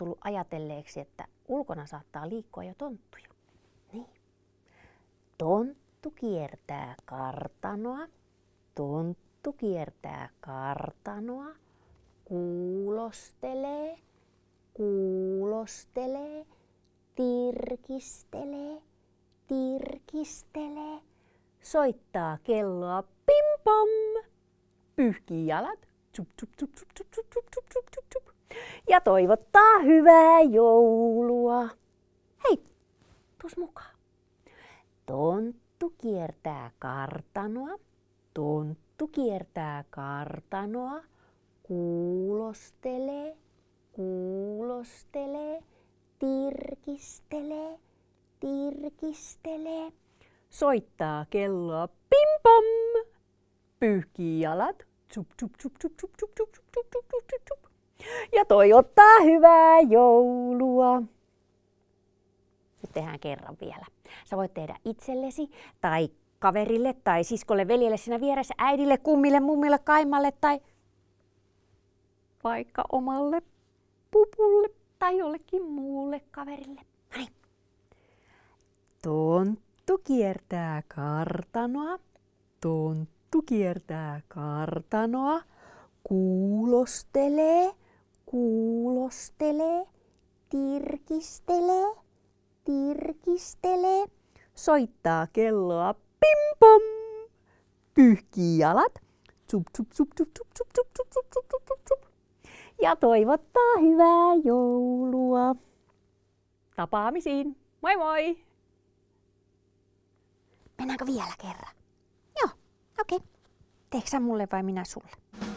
tullut ajatelleeksi, että ulkona saattaa liikkua jo tonttuja. Niin. Tonttu kiertää kartanoa, tonttu kiertää kartanoa, kuulostelee, kuulostelee, tirkistelee, tirkistelee, soittaa kelloa pim pom, pyyhkii jalat, ja toivottaa hyvää joulua. Hei, tuus mukaan. Tonttu kiertää kartanoa. Tonttu kiertää kartanoa. Kuulostelee, kuulostelee, tirkistelee, tirkistelee. Soittaa kelloa pim pam. Pyyhkii jalat, ja toivottaa hyvää joulua. Nyt tehdään kerran vielä. Sä voit tehdä itsellesi tai kaverille tai siskolle, veljelle sinä vieressä, äidille, kummille, mummille, kaimalle tai vaikka omalle pupulle tai jollekin muulle kaverille. Hei. Tonttu kiertää kartanoa. Tonttu Kettu kiertää kartanoa, kuulostelee, kuulostelee, tirkistelee, tirkistelee, soittaa kelloa pim pom, pyyhkii jalat, tsup tsup tsup tsup tsup tsup tsup tsup tsup tsup tsup tsup tsup ja toivottaa hyvää joulua. Tapaamisiin, moi moi! Mennäänkö vielä kerran? Okei. Okay. Teekö mulle vai minä sulle?